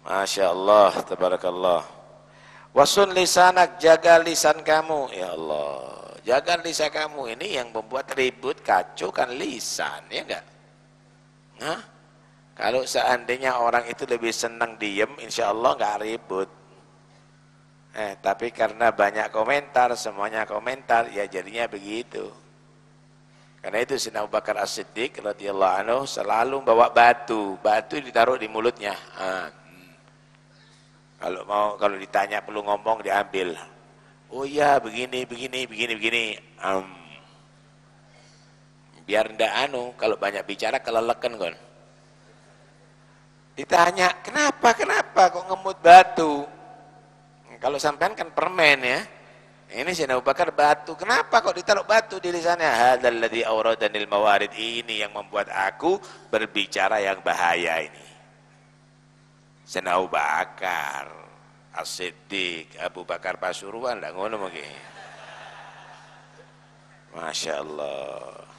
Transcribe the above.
Masya Allah, tabarakallah. Wasun lisanak, jaga lisan kamu. Ya Allah, jaga lisan kamu. Ini yang membuat ribut, kacau kan lisan, ya enggak? Nah, Kalau seandainya orang itu lebih senang diem, insya Allah enggak ribut. Eh, tapi karena banyak komentar, semuanya komentar, ya jadinya begitu. Karena itu Sina Abu Bakar As-Siddiq radhiyallahu anhu selalu bawa batu, batu ditaruh di mulutnya. Ah. Kalau mau kalau ditanya perlu ngomong diambil. Oh iya begini begini begini begini. Um, biar ndak anu kalau banyak bicara kelelekan kan Ditanya kenapa kenapa kok ngemut batu? Kalau sampean kan permen ya. Ini saya Bakar batu. Kenapa kok ditaruh batu di lisannya? hadal ladzi ilmu mawarid. Ini yang membuat aku berbicara yang bahaya ini. Sena Abu Bakar, asidik Abu Bakar Pasuruan, lah ngono mungkin. Masya Allah.